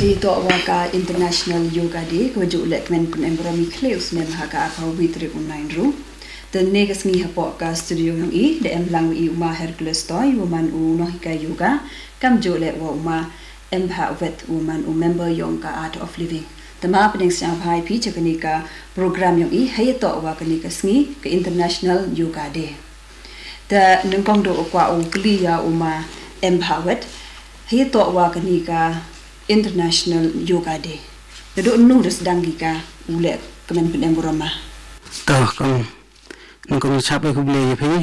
hari itu awak International Yoga Day kerja ulat kemen pun embro mikle usne bahaga apa ubi tri unain ru. Dan negas ni hapok ka studio yang i de emlang i uma Hercules toy woman u nohika yoga kam jo le wa uma emha vet woman u member yang ka art of living. Tama pening siang pahai pi cakni ka program yang i hayat to awak kani kesni ke International Yoga Day. Da nungkong do kwa u kliya uma empowered. Hayat to awak kani ka International Yoga Day. Dedok nu dah sedang gika ulek kemen pendem buroma. Tah kang, nung kang cap lek ulek ya pih.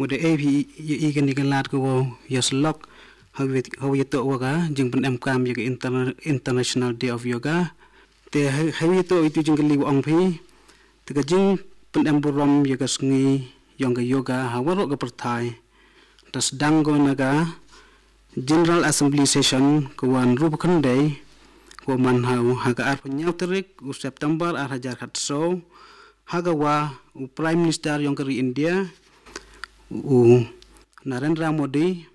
Mude eh, ye ikan ikan lat ku wo yos lok. Hau yet hau yet tok jeng pendem kam yoga International Day of Yoga. Te hau yet itu jeng keli wong pih. Tiga jeng pendem burom yoga sengi yoga ha, yoga hawa rok ke pertai. Tas danggo naga. General Assembly Session Kewan Rupakan Day Kewan Hau Haga Arfa Nyawterik U September Ar Hajar Khatso Haga Wa U Prime Minister Yang Keri India U Narendra Modi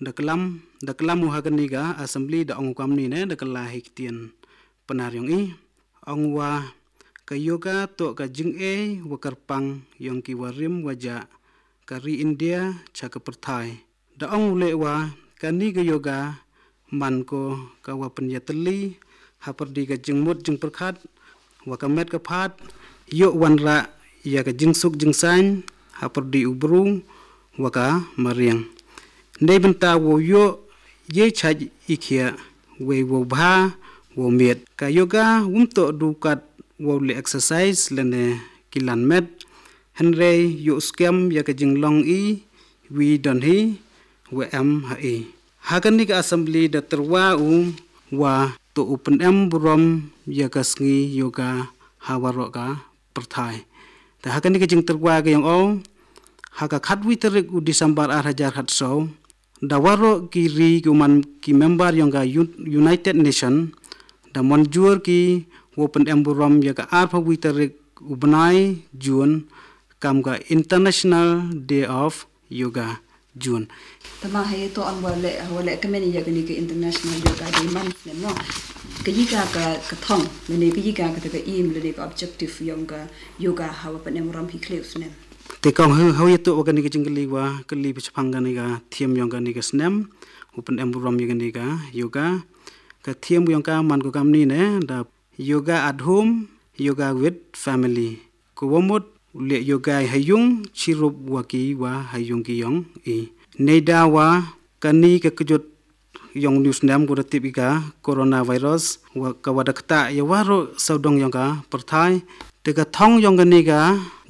Deklam Deklam U Haga Niga Assembly Da Ong Kwam Nine Dekla Hiktien Penar Yang I Ong Wa Ka Yoga Tok Ka Jing E Wakarpang Yang Ki Warim Wajak Kari India Chaka Pertai Da Ong Ulewa Wa การนี้ก็โยกามันก็กว่าปัญญาตลีหาปดีกับจึงมดจึงประคัดว่ากับแมดกัพัดโยวันละอยากกจึงสุขจึงสันหาปดีอุบรุงว่ากามาเรียงในบรรดาวโยเยชัดอิเคียเววบ้าวเมียดกัโยกาวุ้มโตดูกัดวอลเลอ็กซ์ไซส์แลนเนกิลันเมดฮันเรย์โยสเกมอยากกจึงลองอีวีดอนฮีเวอเอ็มฮาอี hagan ni ka assembly da terwa wa to open am brom ya yoga hawaro ka perthai ta hagan ni ka jing terwa ga yang au ha ka khat wi ter u december 2700 da waro ki ri guman ki member yang ga united nation da manjur ki open am brom ya ka arpa wi u banai june kam ga international day of yoga june tama haye to ang wala wala kamani ya kani ke international de ka de man ne mo ka yi ka ka ka thong ne ne ka yi ka ka ta ka im le ne ka objective yong ka yoga hawa pa ne mo ram hi kleus ne te kong hu hu ye to wa kani ke jingli wa ka li pich phang kani ka thiam yong kani ka snem upan em ram yong kani ka yoga ka thiam yong ka man ko kam ni ne da yoga at home yoga with family ko womot le yoga hayung chirup wa ki wa hayung ki yong e ในดาวากันนี้ก็กจุดยองนิวส์เนามกรรติบิกาโคโรนาไวรัสว่ากวาดักตะยาวารุสาวดงยองกาประทายแต่กะท้องยองกันนี่กา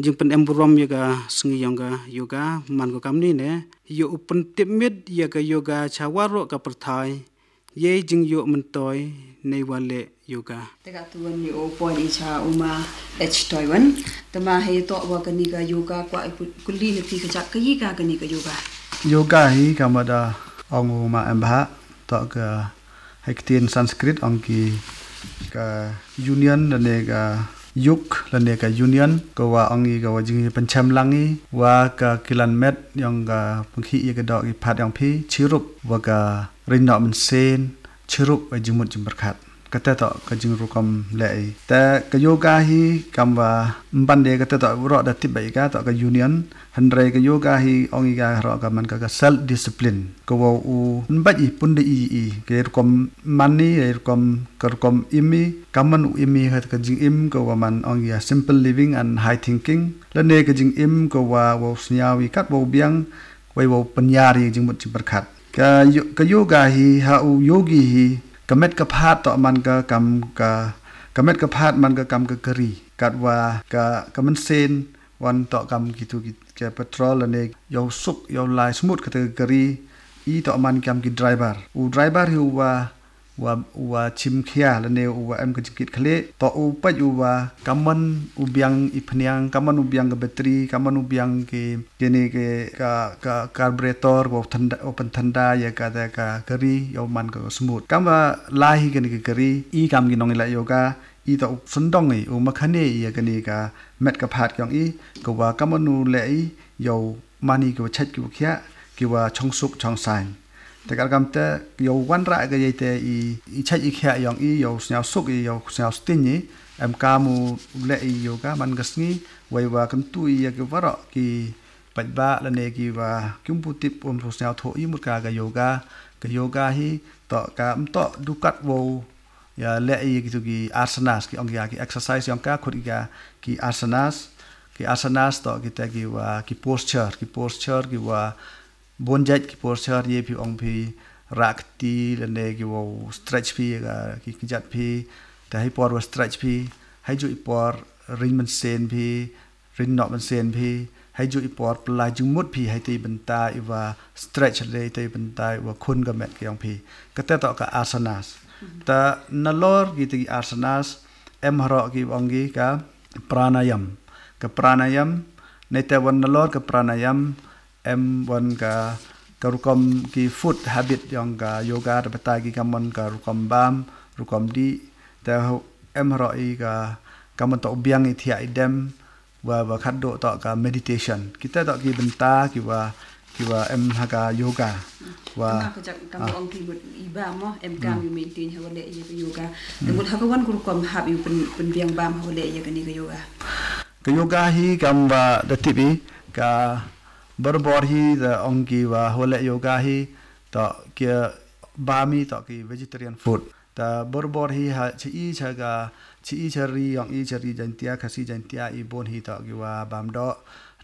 จึงเป็นเอ็มบรอมยกาสงยองกาโยกามันก็คำนี้เนี่ยโยอุปนติมิดยากาโยกาชาวารุกับประทายัยจึงโยมันตอยในวันเลยูกาแต่กตัวนโยปอนอิชาอุมาเอชตอยวันแต่มาเฮตัววากันนี่กาโยกากว่ากุลีนที่ขจักกยีกากันนี่กาโยกาโยกัยกรรมดาองมาอัมภะต่อกับเฮกเทียนสันสกฤตองกีกับยูเนียนและเนกับยุคและเนกับยูเนียนก็ว่าองีก็ว่าจึงเป็นแชมป์ลังีว่ากับกิลันเม็ดยังกับพงขี้ยกระดอกอีพัดยังพี่ชิรุปว่ากับรินดอมเซนชิรุปไปจึงหมดจึงประคัดกตเตอร์ก็จึงรู้คำเลยแต่กโยกาฮีคำว่าบันเดกตเตอร์รอดติบไปกาต่อกยูเนียนฮันเรกโยกาฮีองค์กาหรอกมันก็เซลดิสซิปลินก็ว่าอูนบัดอีปุ่นดีอีอีเกี่ยวกับมันนี่เกี่ยวกับกรกมอิมีคำมันอิมีก็จึงอิมก็ว่ามันองค์กาซิมเปิลลิฟวิ่งแอนด์ไฮทิงกิ้งและเนก็จึงอิมก็ว่าว่าสัญญาวิกัดว่าเบียงไว้ว่าปัญญาเรียจึงหมดจึงประคัดกายกโยกาฮีฮาอูโยกีฮีกเม็ดกระพาดต่อมันก็กำกะกเม็ดกระพาดมันก็กำกะกะรีกัดว่ากะกมันเซนวันต่อกำกิทุกิแกเปตรอลเนี่ยาสุกยาลายสมุดกะตะกะรีอีต่อมันกำกิดไดรเวอร์อูไดรเวอร์ฮิวว่า wa wa chim khia la ne u wa em ka chikit khle to u pa ju wa kamman u biang ipniang kamman u biang battery kamman u biang ke gene ke ka ka carburetor wa thanda open thanda ya ka da ka kari yo ya man ka smooth kam wa la hi gene ke kari i kam gi nong la yo ka i to sun dong ni u ma khane ya ka ni ka met ka phat kyang i ko wa kamman u le i yo ya mani ke wa chat ki wa khia ki wa chong suk chong sain te kal kam te yo wan ra ge ye te i i cha i kha yong i yo sna suk i yo sna stin ni em ka mu le i yo ka man gas ni wai wa kam tu i ya ke wa ra ki pat ba la ne ki wa kyum pu tip um pu sna tho i mu ka ga yoga ga yoga hi to ka am to du kat wo ya le i ki tu ki asanas ki ong ya ki exercise yong ka khur ki ki asanas ki asanas to ki te ki wa ki posture ki posture ki wa bonjat ki porchar ye phi ong phi rakti lene ki wo stretch phi ga ki kijat phi ta hai por wo stretch phi hai ju ipor ring man sen phi ring not man sen phi hai ju ipor pla ju mut phi hai ti banta iwa stretch le ti banta iwa khun ga met ki ong phi ka ta ta ka asanas ta nalor ki ti asanas em haro ki ong gi ka pranayam ka pranayam ในแต่วันนลอดกับปรานายม M bon ka ka rukom ki food habit yang ka yoga ta pa ki ka mon ka rukom bam rukom di ta M ro i ka ka mon to biang i thia i dem wa wa khat do ka meditation kita tak ki benta ki wa ki wa em ha ka yoga wa ka ka ka ah. ki but i ba mo em ka mm. mi maintain ha le ye ka yoga mm. ta mo ha ka wan rukom hab yu pen pen biang bam ha le ye ka ni ka yoga ka yoga hi kam wa da tipi ka बरबोर ही the ongi wa hole yoga hi ta kia bami ta ki vegetarian food ta borbor hi ha chi i cha ga chi i chari yong i chari jantia khasi jantia i bon hi ta ki wa bam do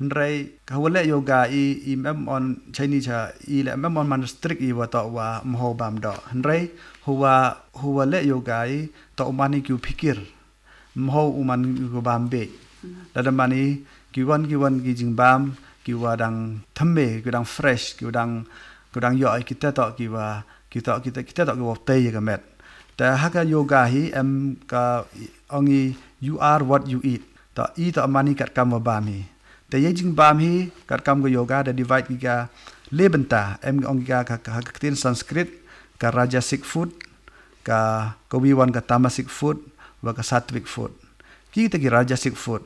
nrai ka hole yoga i i mem on chaini cha i le mem on man strict i wa ta wa mho bam do nrai huwa huwa le yoga i ta umani ki phikir mho uman ki bam be da da mani ki wan ki wan ki jing bam Kita wa dang kita kiu fresh kita dang kita dang yo kita to kita wa kiu to kita kita to kiu wa tei ga met ta ha yoga hi em ka ongi you are what you eat ta i ta mani kat kamu bami. Tapi yang jing bami kat kamu yoga ada divide kita lebenta em orang kita ka ka tin sanskrit ka rajasic food ka kobi wan ka tamasic food wa ka sattvic food Kita ta ki rajasic food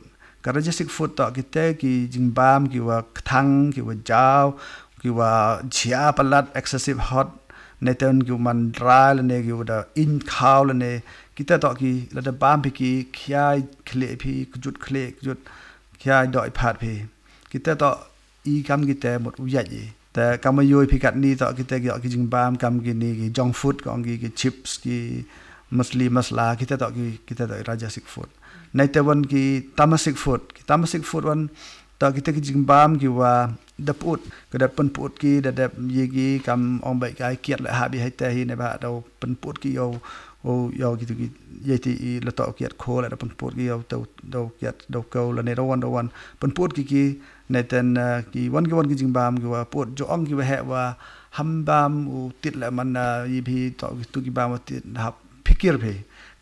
Karena jasik foto kita ki jingbam ki wa ketang ki wa jauh ki wa jia pelat excessive hot neten ki man dry lene ki wa in kau lene kita tak ki lada bam pi ki kia kle pi kujut kle kujut kia doi pat pi kita tak i kam kita mut ujat ye ta kamu yoi pi kat ni tak kita ki ki jingbam kam ki ni ki junk food ki ki chips ki masli masla kita tak ki kita tak raja sik food naite wan ki tamasik food ki tamasik food wan ta kita ki jing bam ki wa da put ka da pen put ki da da ye ki kam ong bai kai kiat la habi hai ta hi ne ba da pen put ki yo o yo ki ki ye ti i la ta kiat ko la da pen put ki yo ta do kiat do ko la ne ro wan do wan pen put ki ki ne ten eh, ki wan ki wan ki jing bam ki wa put jo ong ki wa ha wa ham bam u tit la man na eh, yi bi ta ki tu ki bam ti hap pikir bhe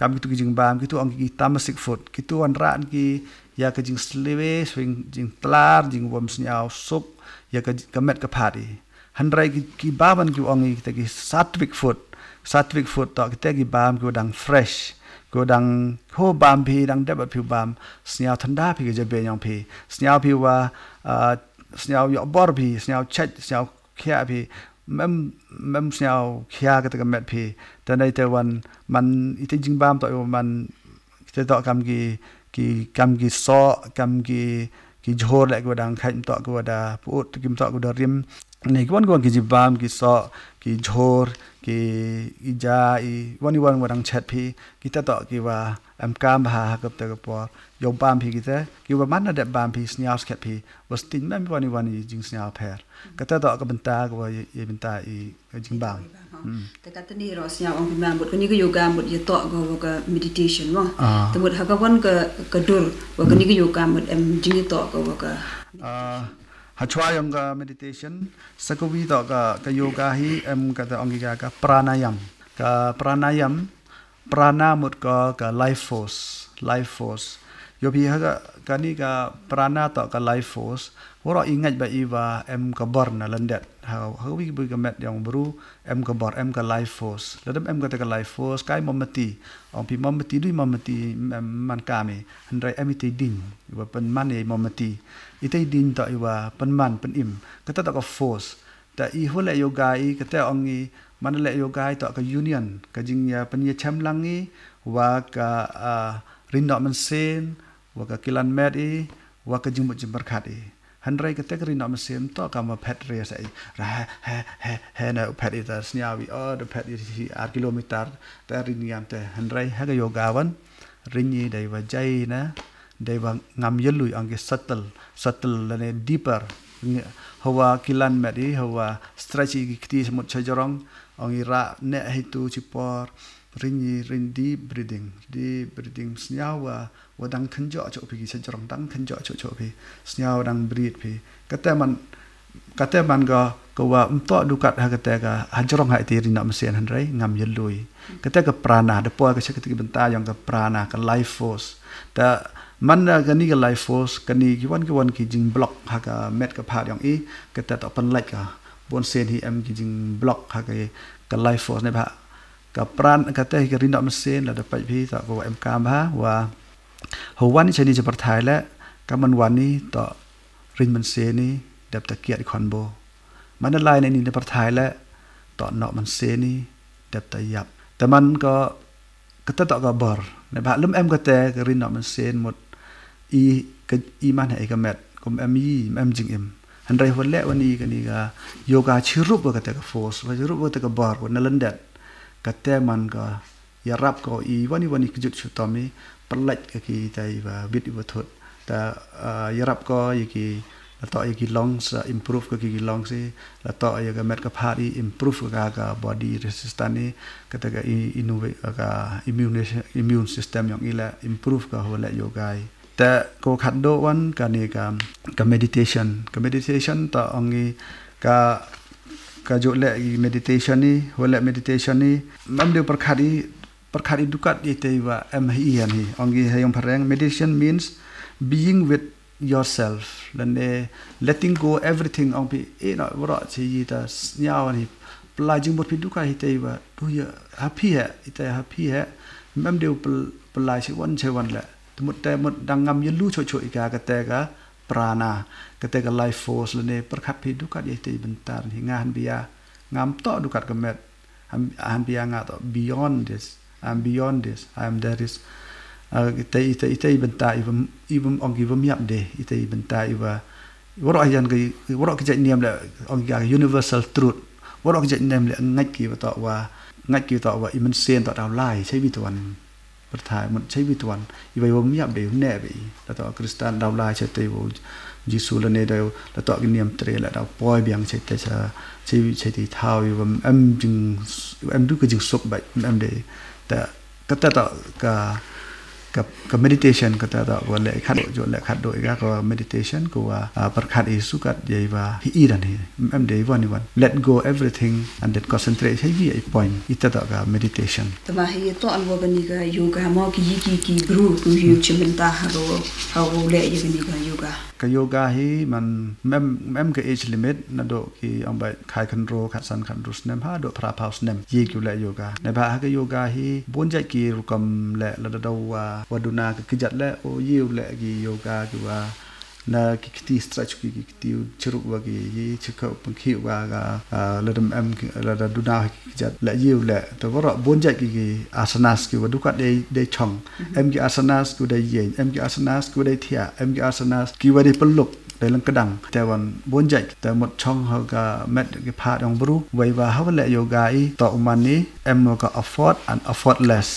kam tu kijing bam gitu ang gigi tamasik food gitu an ran ki ya kijing sliwe swing jing telar jing bom snyao sup ya ka kamet ka pari hanrai ki ki baban ki ang gigi tagi satvik food satvik food ta ki tagi bam ki dang fresh ki dang ho bam pi dang debat pi bam snyao thanda pi ge be yang pi snyao pi wa ah, snyao yo bor pi snyao chat snyao kya pi mem mem snyao khia ka ka met phi ta nei ta wan man i te jing bam to yo man te to kam gi ki kam gi so kam gi ki jhor la ko dang khaim to ko da put kim to ko da rim नहीं कि वन गोन की जिब्बाम की सौ की झोर की जा वन वन वन छत भी कि तो कि वह एम काम भा हकब तक पर यो बाम भी किते कि वह मान दे बाम भी स्नेह स्खत भी बस तीन में वन वन जिंग स्नेह फेर कते तो कब बंता को ये बंता ई जिंग बाम ตกตนี้เราสียองค์มาบทนี้ก็อยู่กับบทยตอก็ว่าก็ meditation มั้งแต่บทฮักกวนก็กระดูว่ากนี้ก็อยู่กับบทเอ็มจิงยตอก็ว่าก็ hachwa yoga meditation sakubi to ka ka yoga hi em ka ta ongiga ka pranayam ka pranayam prana mut ka ka life force life force yo bi ha ka ni ka prana to ka life force wo ingat ba iwa em ka bor na landet ha ha wi bi ka met yang bru em ka bor em ka life force Ladam dem em ka ta ka life force kai mamati ong pi mamati dui mamati man kami me andrai emiti din wo pen man ye mamati ite din ta iwa panman panim kata ta ka force ta i hu le yoga i kata ong i man le yoga i ta ka union ka jing ya pan ye cham lang i wa ka rin man sen wa ka kilan mat i wa ka jing mo jing bar khat i han rai kata ka rin da man sen ta ka ma pet re sa i ra ha ha ha na pet i ta snya wi o da pet i si ar kilometer ta rin yam ta han rai ha ka yoga wan rin yi da iwa jai na dai ba ngam yelui ang settle settle lane deeper hawa kilan meri hawa stretchy kiti semut chajorong ang ira ne hitu cipor, rinyi rin deep breathing deep breathing snyawa wadang kenjo cho pi ki chajorong dang kenjo cho cho pi snyawa dang breathe pi kataman kataman ga ko wa mto dukat ha kata ga hajorong ha ti rinna mesian handrai ngam yelui kata ke prana depo ke sekitik benta yang ke prana ke life force ta มันกันนี่กับไลฟ์โฟสกันนี่กี่วันกี่วันกี่จริงบล็อกฮะกเม็ดกับผ่าอย่างอีก็แต่ต่อปันไลค์กับบนเซนที่เอ็มกี่จริงบล็อกฮะกกับไลฟ์โฟสเนี่ยะกับปรานกับแต่กับรินดอกมันเซนแล้วไปพี่ต่อกับเอ็มกามฮะว่าหัววันนี้ชนีจะประทายและกับมันวันนี้ต่อรินมันเซนนี่เดบตะเกียดคอนโบมันอะลรในนี้จะประทายและต่อเนาะมันเซนนี่เดบตะหยับแต่มันก็ก็ต่อก็บบอร์ในบ่านลุ่มเอ็มก็แต่ก็รินดอกมันเซนหมดอีกอีมันให้กัแมทกมแอมีแอมจิงเอ็มอันไรวันแรกวันนี้กันนี่ก็โยกาชิรุปก็แต่ก็โฟสว่าชิรุปก็แต่ก็บาร์วันนั้นเด็ดก็แต่มันก็ยารับก็อีวันนี้วันนี้ก็จุดชุดตอมีปลัดก็คือใจว่าบิดวัตถุแต่ยารับก็ยังกีแล้วต่อยังกีลองส์อิมพ o ูฟก็คือกลองสิแล้วต่อยังก็แมทก็พาดี improve ก็กาบ o d y r e s สิสตันนี่ก็แต่ก็อินนูเวก็ i m น u n e immune s y เต็มอย่างนี้แหละอิมพ o ูฟก็หัวแหละโยกายแต่กูขัดดวันกันี่กับกับ meditation กับ meditation ต่อองี้กับกับจุเล่ meditation นี่หัวเล่ meditation นี่มันเดียวประคัดีประคัดีดุกัดยี่เทวะเอ็มฮีอันนี่องี้ให้ยงพระเร่ง meditation means being with yourself แล้วเน่ letting go everything องพี่เอ็นอวรอชียีตาสยาวันนี่ปลายจึงบทพิดุกัดยี่เทวะดูยะ happy เหรอยี่เทวะ happy เหรอมันเดียวปลายชีวันชีวันแหละตมุดแต่มุดดังงามยืนลู่ช่วยช่วยกากระแตกะปราณากระแตกะไลฟ์โฟสเลเนประคับพิดุกัดยิ่งตีบรรทารหิงานเบียงามต่อดุกัดกับเม็ดอันอันเบียงาต่อ beyond this I'm beyond this I'm there is เอ่อกระแตอีแต่อีแต่บรรทารอีบมอีบมองกีบมยับเดอีแต่บรรทารอีว่าวรอกยันกีวรอกจะเนียมเลยองกีก universal truth วรอกจะเนียมเลยงักกีว่าต่อว่างักกีต่อว่าอีมันเซียนต่อดาวไล่ใช่ไหมทุกคน perthai mun chei bi tuan i bai wom yam de ne bi la to kristan dau lai che te wo jisu la ne da la to gi tre la dau poi biang che te cha chei chei ti thau i wom am jing am du ko jing sop bai am de ta ka ta ta ka กับกับ meditation ก็ตาตอวันและขัดจดแหละขัดโดยก็ว่า meditation ก็ว่าประคัดอิสุกัดใหญ่ว่าฮีอีดันฮีเอ็มเดย์วันนี้วัน let go everything and then concentrate ให้ยี่ไอ้ point อีตาตากับ meditation แต่มาเฮียตัวอันว่าบันนี้ก็โย g ะมอกี่ยี่กี่กี่บรูกูยูชิมันตาฮารรฮารรเละยี่บันนี้ก็โย g ะก็ yoga ฮีมันแม่แม่ก็ age limit นั่นโดกีเอาไปขายคันโรขัดสันคันรุสเนมฮาโดพระพาวสเนมยี่กี่แหละโย g ะในบ้าคก็ yoga ฮีบุญใจกี่รุกรรมและระดับว่า waduna ka kijat le o yiu le gi yoga ki wa na ki kiti stretch ki ki kiti chiruk wa ki yi chika pangki wa ga la dum am la da duna ki kijat le yiu le to wara bon jat ki ki asanas ki wadu ka de de chong em ki asanas ku de yen em ki asanas ku de thia em ki asanas ki wa de peluk តែលឹងក្តាំងតែវ៉ាន់បួនយ៉ាច់តែមុតឆងហៅកាមេតគេផាដងព្រោះវៃវ៉ាហៅលយូហ្គាអ៊ីតអ៊ូម៉ានីអេមណូកាអហ្វតអានអហ្វតលេស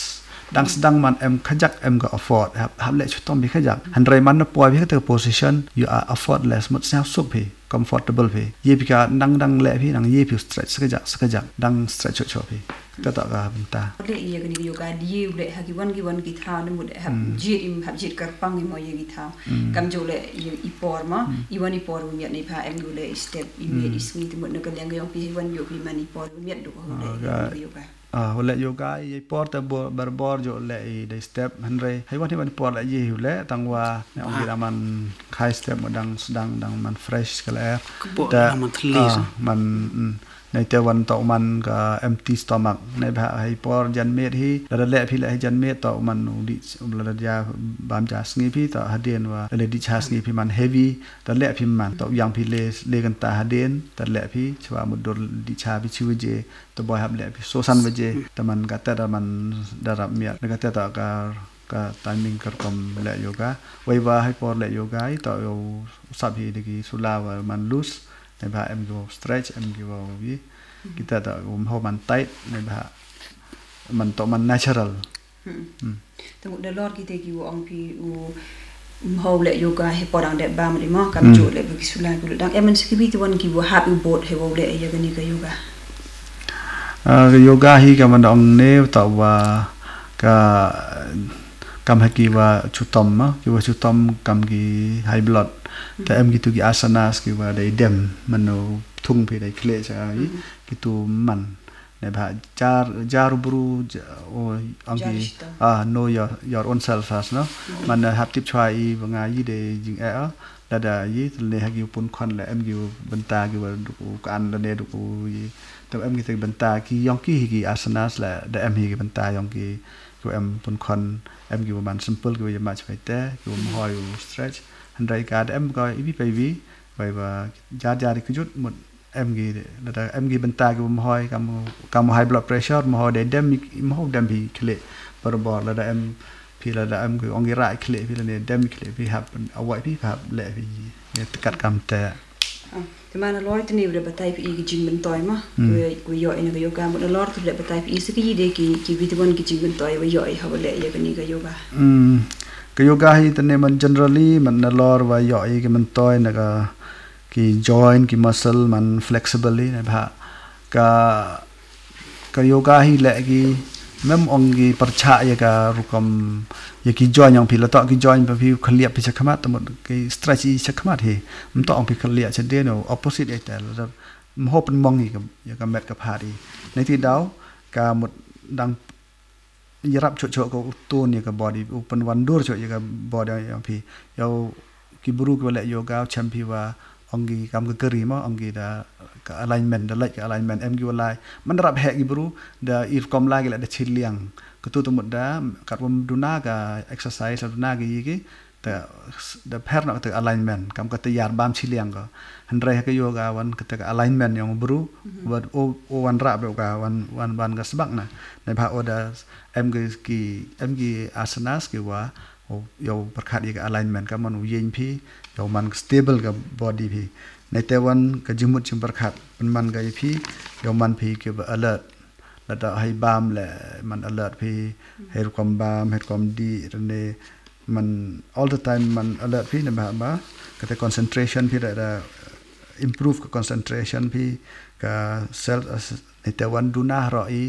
ดังสดังมันเอ็มขยักเอ็มก็ afford ครับฮับเละชุดต้องมีขยักฮันไรมันนะป่วยพี่ก็เจอ position you are affordless มันเซวสุขพี่ comfortable พี่ยี่พี่ก็ดังดังเละพี่ดังยี่พี่ stretch สักจักสักจักดัง stretch ชัวพี่ก็ต่อกับมัตาเละเยียกันอยู่กันยี่เละฮักวันกี่วันกี่ท่าวนี่หมดฮับจีอิมฮับจีกับปังอีมอยี่กี่ท่าวกำจูเละยี่อีปอร์มาอีวันอีปอร์มีอันรพะเอ็มดูเลยสเต็ปอีเมียอีสวีที่หมดนึกกันยังก็ยังพี่วันอยู่พี่มันอีปอร์มีอไรดูเขาเลอยู่กันอ่าหุ่นเลยโยกายยี่ปอดแต่บัวบาร์บอร์จะเลยได้สเต็ปฮันไรให้วันที่มันปอดเลยยี่หุ่นเลยตั้งว่าในองค์กรมันคายสเต็ปมันดังสดังดังมันเฟรชกันแล้วแต่มันทะเลมันอืมในตะวันตะมันกับเอ็มตีสตอมักในพระไฮปอร์ยันเมธีระดับแรกพี่แหละให้ยันเมธตะมันอุดิระดับยาบามจาสงีพี่ตะฮัดเดนว่าเลดิชาสงีพี่มันเฮฟวี่ระดับแรกพี่มันตะยังพี่เลเลกันตาฮัดเดนระดับแรกพี่ชาวมุดดดิชาพี่ชิวเจตะบอยฮับแรกพี่โซซันเวเจตะมันกัตเตอร์มันดารับเมียแล้วกัตเตอร์กับก็ตามิงกระทำและโยกะไว้ว่าให้พอและโยกะต่อเอาสับเหตุกิสุลาวมันลุสในบ่าเอ็มกี่วอลสเตรชเอ็มกี่วอลวิกิตาตอุมหมันไตในบ่ามันโตมันนัชเชอรัลตั้งแต่รอดกิเตกิวองพีอูมหอบเลยโยกาให้ปอดังเด็บบ้ามันดีมากกับจูเลยบุกสุลายบุลดังเอ็มันสกิบิตวันกิวฮับอูโบดให้วอลเลยยังกันนี่กับโยกาอ่าโยกาฮีกับมันองเนวตัววากับกรรมฮักกีว่าชุดตอมมะกิว่าชุดตอมกรรมกีไฮบลัด ta em gitu gi asanas ki wa dai dem mano thung phi dai khle cha gi mm-hmm. gitu man ne ba jar jar bru o angi a no your your own self as no mm-hmm. man ha tip chwa i wanga yi de jing e a da da yi tel ne ha gi pun khon la em gi benta gi wa du kan la ne du yi ta em gi te benta ki yong ki gi asanas la da em gi benta yong ki ko em pun khon em gi wa man simple gi ya wa ma chwa te ko mo ha yu stretch rai cả em có ý biết vì vậy và giá giá thì cứ chút một em gì là em gì bên ta cái mà hỏi cam cam high blood pressure mà hỏi để đem mà hỏi đem bị kệ và bỏ là em thì là em cứ ông ghi lại kệ thì là nên đem kệ thì hấp ở ngoài thì hấp lệ để thì cắt cam tệ thì mà nó lo thì nhiều để bắt tay cái chính bên tôi mà cái ừ. cái giỏi này cái yoga một nó lo thì để bắt tay cái sự cái gì để cái cái vitamin cái chính bên tôi và giỏi học lệ cái này cái yoga ừ. ke yoga hi tane man generally man nalor wa yo i ke man toy na ka ki join ki muscle man flexibly na bha ka ka yoga hi le gi mem ong gi parcha ya ka rukam ya ki join yang pi lata ki join pa pi khliap pi chakma ta mot ki stretch i chakma he mem to ong pi khliap chen de no opposite ya ta la mho pen mong gi ka ya ka met ka phari nei ti dau ka mot dang ยรับชดเชยก็ตัวนี่ก็บอดีอุปนวันดูร์ชดเชยก็บอดีอย่างพี่เยากิบรูกเวลาโยกาแชมพีว่าองกีกรรมก็เกรีมอองกีดาอะไลเมนต์เดลก็อะไลเมนต์เอ็มกีว่าไลมันรับแหกกิบรูดาอีฟคอมไลก็เลยเดชิลเลียงก็ตัวตัวหมดดากัดวันดูน่ากับเอ็กซ์ไซส์ดูน่ากี่กี่ te the pher no te alignment kam ka te yar bam chi liang ko handre ka yoga wan ka te alignment yong bru wan mm-hmm. o o wan ra be ka wan wan wan ga sbak na ne ba oda em gi ki em gi asanas ki wa o yo prakhat ye alignment ka man u yin phi yo man stable ka body phi ne te wan ka jimut chim prakhat man ga phi yo man phi ki alert แล้วให้บามแหละมัน alert พี่ให้ความบามให้ความดีรเนมัน all the time มัน alert พี่นะบ้าก็แต่ concentration พี่ได้ improve ก็ concentration พี่ก็ self ในแต่วันดูน่ารออี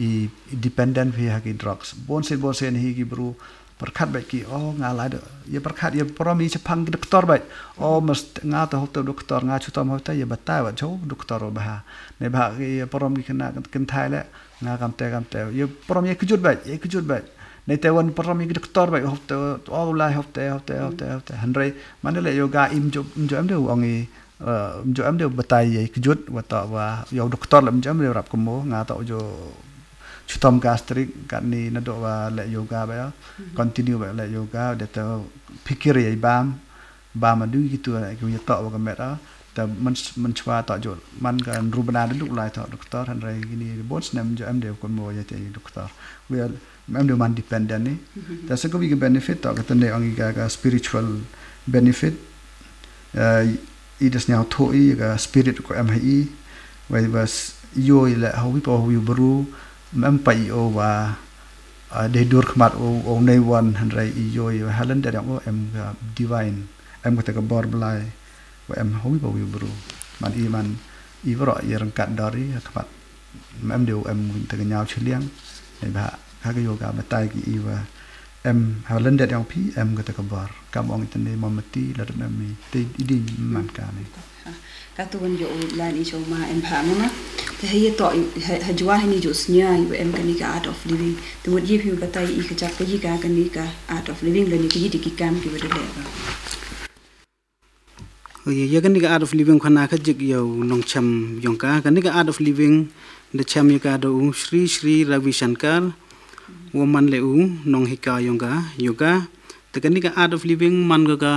อี dependent พี่หากิ drugs บนเส้นบนเส้นฮีกิบรู้ประคัดแบบกี่อ๋องาหลายเดอย่าประคัดอย่าพร้อมมีจะพังกับดรแบบอ๋อมางาต่อหกตัวดรงาชุดต่อมาต่อย่าบัตรว่าเจ้าดรบ้าในบ้าก็อย่าพร้อมมีขนาดกันไทยแล้วงากำแต่กำแต่อย่าพร้อมอย่าขึ้นจุดแบบอย่าขึ้นจุดแบบ nei te wan parom i doctor bai hop te all la hop te hop te hop te hop te hanrei mane le yoga im jo im jo am de ongi um jo am de batai ye kjut wa ta wa yo doctor lam jam le rap kumo nga ta jo chutom gastric kan ni na do wa le yoga ba mhm. continue ba le yoga de te pikir ye bam bam adu gitu na ki yo ta wa ka meta ta man man chwa ta jo man kan rubana de luk lai ta doctor hanrei gini bots nam jo am de kumo ye te doctor well memang dia mandi pendan ni. Dan saya kau benefit tak kata ni orang ika spiritual benefit. Uh, eh, Ida senyap tu ika spirit ko MHI. Wei bas yo ila hobi pa hobi baru mempai o wa ah, de dur khmat o o nei wan hanrai i yo i halan da o divine em kata ka bor blai wa em hobi pa hobi baru man iman i vro i kat dari khmat mem deu em te ka nyau chliang nei ba ha ge yoga ma tai iwa em ha lendet yang pi em ge ta ka bar ka mo ngi tene ma mati la de ma mi te idi man ka ne ka tu gon jo lan i jo ma em ha mo na te he ye to ha jwa em ka ni art of living te mo pun pi ka tai i ka cha pe art of living le ni ki di ki kam ki de ya, ba ye art of living kan nak jik yo nong cham yong ka ka art of living the cham yoga do Sri Sri ravi shankar วมันเลวนองฮิกายงกาโยกาแต่กันนี้ก็ art of living มันก็กา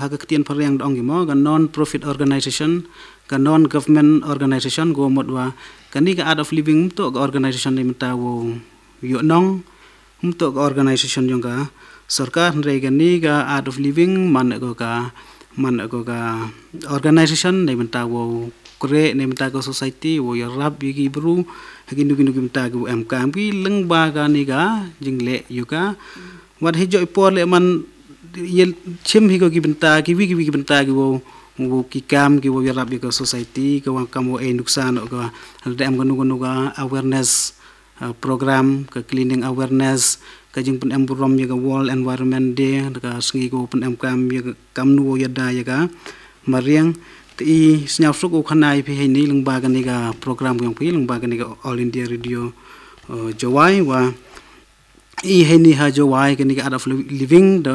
หากเตียนพรียงดองกิมอกัน non profit organization กัน non government organization กูหมดว่ากันนี้ก็ art of living ตัว organization ในมตาวโยนองมตัว organization ยงกาสรคารเรกันนี้ก็ art of living มันก็กามันก็กา organization ในมตาวโ kure ne mta ko society wo ya rab yi ki bru hagi nu nu mta ko mk am ki leng ba ga ni ga jing le yu ka wat he jo ipor le man ye chim hi ko ki binta ki wi ki binta ki wo wo ki kam ki wo ya rab yi ko society ko wa kam wo e eh nuksan ko ga de am ko nu nu ga awareness uh, program ke cleaning awareness ke jing pun emburom ye ga wall environment day ka sngi ko pun emkam ye kam nu wo ya da ye ka mariang ti snyaw suk u khanai phi hei ni lung ba gani ga program yong phi lung ba gani ga all india radio uh, jawai wa i hei ni ha jawai gani ga adaf living the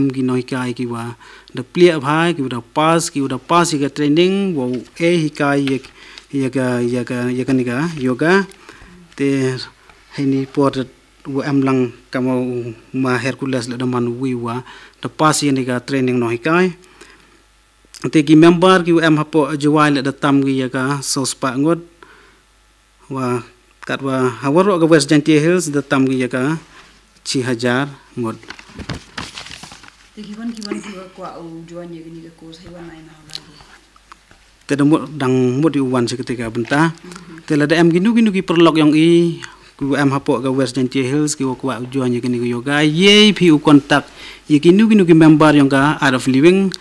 m gi noi kai ki wa the play of high ki wa the pass ki wa the pass ga training wo e hi kai ye ye ga ye ga ye gani ga yoga te hei ni por wo am lang kamau ma hercules le da man wi wa the pass ye ni ga training noi kai tegi member ki em hapo juwai le datam gi yaga so spa ngot wa wah hawaro ga west gentle hills datam gi yaga 6000 ngot tegi wan ki wan ki wa kwa o ni ga ko sai wan nai na ba dang mu di wan se ketika benta mhm. te la da em gi nu gi nu perlok yang i ku em hapo ga west hills ki wa kwa juwai ni ga yoga yei phi u kontak yiki nu gi nu yang kah out of living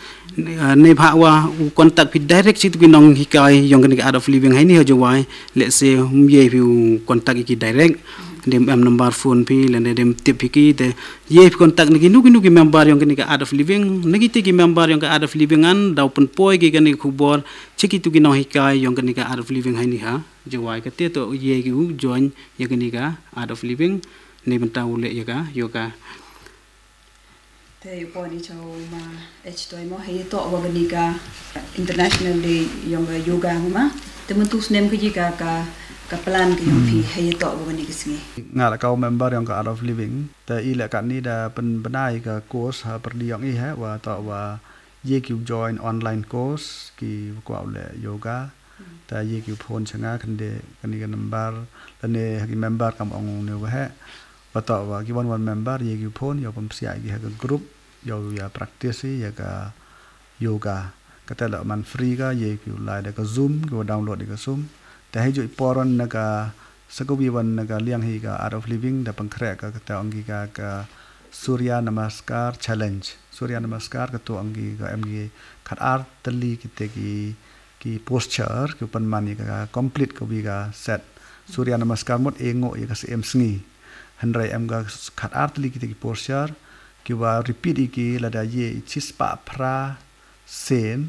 nei pha wa contact with direct chit kinong hikai yong ni out of living hai ni ha jowai let's say hum ye view contact ki direct dem am number phone pi len dem tip pi ki te ye pi contact ni nu nu ki member yong ni out of living ni ki ti ki member yong out of living an da open poi ki ni khubor chiki tu ki no hikai yong ni out of living hai ni ha jowai ka te to ye ki join yong ni out of living ni ban ta ye ka yoga Te i poni chau ma h eh, toy mo hei to wa international day yong yoga ma te mo tus nem ki ka ka ka plan ki yong hmm. phi to wa singi nga la ka member yang ka out of living te i ka ni da pen banai ka course ha per di yong i ha wa to wa ye ki join online course ki ko le yoga ta ye ki phone changa khande kani ka number la ne ki member kam ong ne wa ha wata wa given one member ye phone yo bon psi ai ge group yo ya practice ye ga yoga Kata ta man free ga ye ki lai da zoom go download ga zoom Tapi he jo poron na ga sago bi wan na liang hi ga out of living da pang kra ka ta ang ga surya namaskar challenge surya namaskar kata to ang gi ga mg khat ar tali ki ki ki posture ki pan mani ka complete ko bi ga set surya namaskar mud e ngo ye ka henrai emg kat art kita ki kita repeat iki lada ye chispa pra sen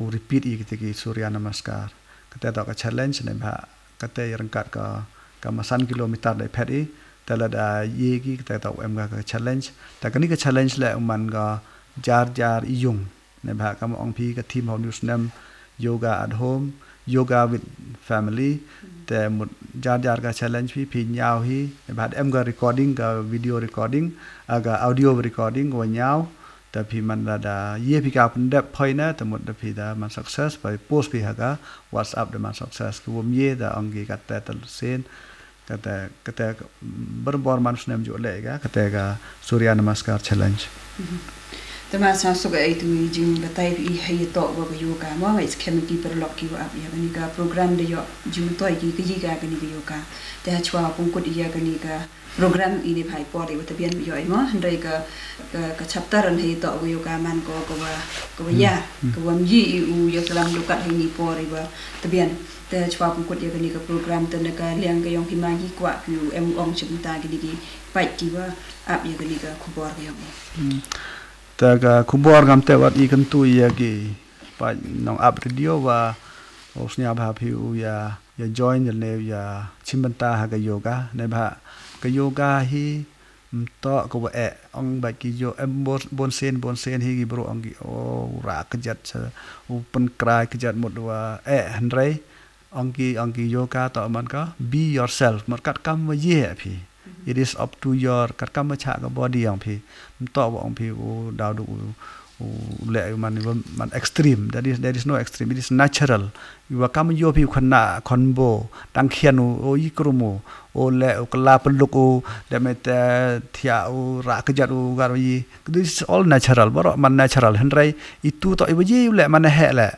u repeat iki ki surya namaskar kata ta ka challenge ne ba kata yang kat ka kamasan kilometer dai phari tala da ye ki kata ta emga ka challenge Tapi kani ka challenge la man ga jar jar yung ne ba kam ong phi ka team of news nam yoga at home yoga with family ต่หมดยานยานกับเชลเลนจ์พี่พียาวฮีบัดเอ็มก็รีคอร์ดิ่งกับวิดีโอรีคอร์ดิ่งอากับออดิโอรีคอร์ดิ่งวันยาวแต่พี่มันระดาเยี่ยพี่กับเด็บพอยนะแต่หมดแต่พี่ด้มันสักเซสไปโพสพี่ฮะก็วอทส์อัพเดมันสักเซสคือวมเย่แต่องกีกัดแต่ตลอดเส้นกัดแต่กัดแต่บริบอร์มันสุนัมจุเล่ก็กัดแต่ก็สุริยานมัสการเชลเลนจ์ तमा सा सुग ए तु इ जिं बताइ इ हय तो ब ब यो का म वाइज केम की पर लॉक यू अप या गनी का प्रोग्राम दे यो जिं तो इ की जि का गनी यो का ते ह छवा पुं कुट या गनी का प्रोग्राम इ ने भाई पडे ब त बियन यो इ म हंडे का का छप्ता रन हय तो ब यो का मान को को बा को या को म जि उ यो सलाम लुक अप हिनी पडे ब त बियन ते ह छवा पुं कुट या गनी का प्रोग्राम त न का लियांग के योंग की मा गी क्वा क्यू एम ओंग छिं ता गनी की पाइ की ब अप या गनी का खबर ग यो tak kubur kami tewat ikan tu ya ki pak nong up radio wa osnya apa api ya ya join ya lew ya cimbenta haga yoga ne bah ke yoga hi mto ko ba e ong ba ki yo bon sen bon sen hi gi bro ong Oh, rak kejat se open cry kejat mot wa e andre ong gi yoga tak aman ka be yourself mar kamu kam ye api mm-hmm. it is up to your กัดกรรมชาติกับบอดี้ของพี่มันต่อว่าของพี่โอ้ดาวดูโอ้แหละมันว่ามัน extreme that is there is no extreme it is natural อยู่ว่ากรรมโยพี่คนหน้าคนโบดังเขียนโอ้ยกรุโมโอ้แหละกลาเป็นลูกโอ้แต่ไม่แต่เทียวรักจัดโอ้การวิ this is all natural บ่รอมัน natural เห็นไรอีตู่ต่ออีวิ่งแหละมันแห่แหละ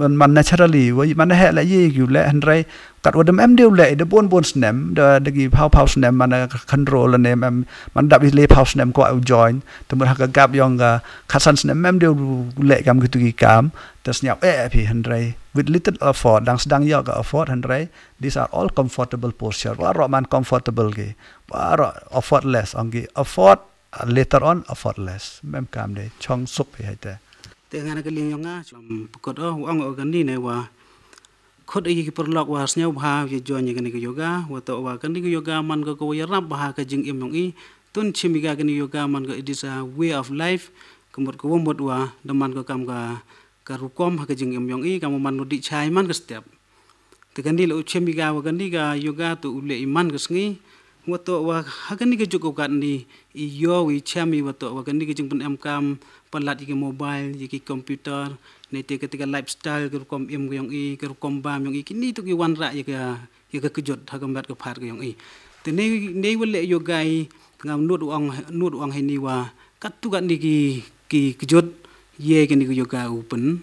มันมันเนเชอรัลลีว่ามันแห่และยี่อยู่และอันไรกัดว่าดมแอมเดียวแหละเดบวนบวนสเนมเดดกีพาวพาวสเนมมันคันโรลเนมแอมมันดับอิเลพาวสเนมก็เอาจอยน์แต่เมื่อหากกับยองกับคัสันสเนมแอมเดียวแหละกำกตุกีกำแต่สัญญาเอพีอันไร with little effort ดังสดังยอกับ effort อันไร these are all comfortable posture ว่ารอมัน comfortable กีว่ารอ effortless องกี effort later on effortless แม่กำเลยช่องสุกไปให้แต่ Tengah nak lihat yang apa, a chom pokot o wang o gan ni ne wa khot e yi ki perlok wa snya bha ye jo ni gan ke yoga wa to wa gan ni yoga man ko ko ya rab bha ka jing im i tun chimi ga gan ni yoga man ko it is way of life kumur ko mot wa deman man ko kam ga ka ru kom ha ka jing im yong i kam man no di chai man ka step te gan ni lo chimi ga wa gan yoga tu uli iman ka sngi wa to wa ha ni ke ni iyo, yo wi chami wa to wa gan ni ke pun em kam pelat jika mobile, jika komputer, nanti ketika lifestyle, ke rukum im ke yang i, e, ke rukum bam yang i, e, kini tu ke wan rak jika, jika kejut, hakam bat ke pahat ke yang e. i. Tapi ni, ni boleh juga i, dengan nut uang, nut uang ini wa, katu kat ni ki, ki kejut, ye ke ni ke juga u pen,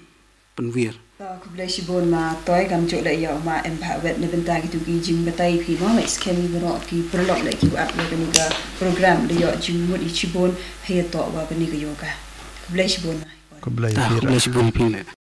pen wir. Aku boleh si bon ma, toy kam cok lagi ya, ma empat wet ni bentar gitu ki jing betai ki, ma wet skemi berok ki perlok lagi ku up lagi ni program, dia jing mood i cibon, hei tok wa benih ke yoga. Terima kasih. Bless Bona. God bless you. God bless you.